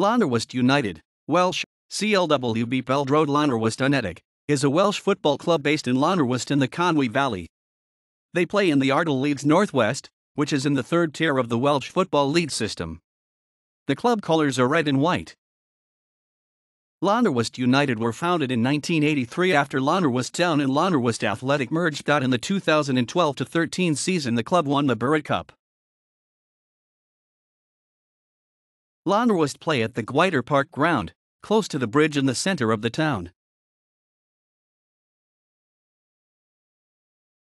Lanerwest United, Welsh, CLWB Peldrode Lanerwest Unetic, is a Welsh football club based in Lanerwest in the Conwy Valley. They play in the Ardal Leagues Northwest, which is in the third tier of the Welsh Football League system. The club colours are red and white. Lanerwest United were founded in 1983 after Lanerwest Town and Lanerwest Athletic merged. In the 2012 13 season, the club won the Burritt Cup. Lawn play at the Gwider Park ground, close to the bridge in the center of the town.